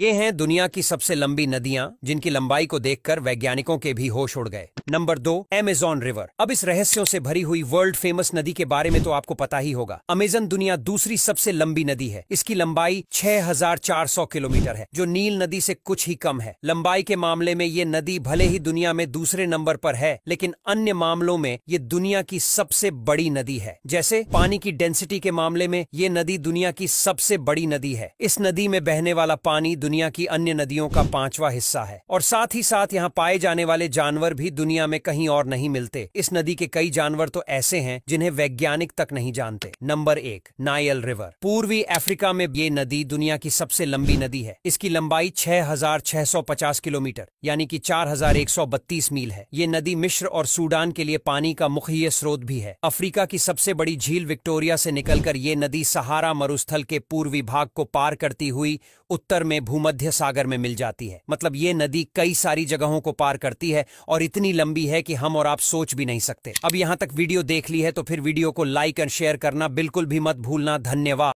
ये हैं दुनिया की सबसे लंबी नदियां जिनकी लंबाई को देखकर वैज्ञानिकों के भी होश उड़ गए नंबर दो एमेजॉन रिवर अब इस रहस्यों से भरी हुई वर्ल्ड फेमस नदी के बारे में तो आपको पता ही होगा अमेजन दुनिया दूसरी सबसे लंबी नदी है इसकी लंबाई 6,400 किलोमीटर है जो नील नदी से कुछ ही कम है लंबाई के मामले में ये नदी भले ही दुनिया में दूसरे नंबर पर है लेकिन अन्य मामलों में ये दुनिया की सबसे बड़ी नदी है जैसे पानी की डेंसिटी के मामले में ये नदी दुनिया की सबसे बड़ी नदी है इस नदी में बहने वाला पानी दुनिया की अन्य नदियों का पांचवा हिस्सा है और साथ ही साथ यहाँ पाए जाने वाले जानवर भी दुनिया में कहीं और नहीं मिलते इस नदी के कई जानवर तो ऐसे हैं जिन्हें वैज्ञानिक तक नहीं जानते नंबर एक नायल रिवर पूर्वी अफ्रीका में ये नदी दुनिया की सबसे लंबी नदी है इसकी लंबाई छह किलोमीटर यानी की चार मील है ये नदी मिश्र और सूडान के लिए पानी का मुख्य स्रोत भी है अफ्रीका की सबसे बड़ी झील विक्टोरिया से निकलकर ये नदी सहारा मरुस्थल के पूर्वी भाग को पार करती हुई उत्तर में भूमध्य सागर में मिल जाती है मतलब ये नदी कई सारी जगहों को पार करती है और इतनी लंबी है कि हम और आप सोच भी नहीं सकते अब यहां तक वीडियो देख ली है तो फिर वीडियो को लाइक एंड शेयर करना बिल्कुल भी मत भूलना धन्यवाद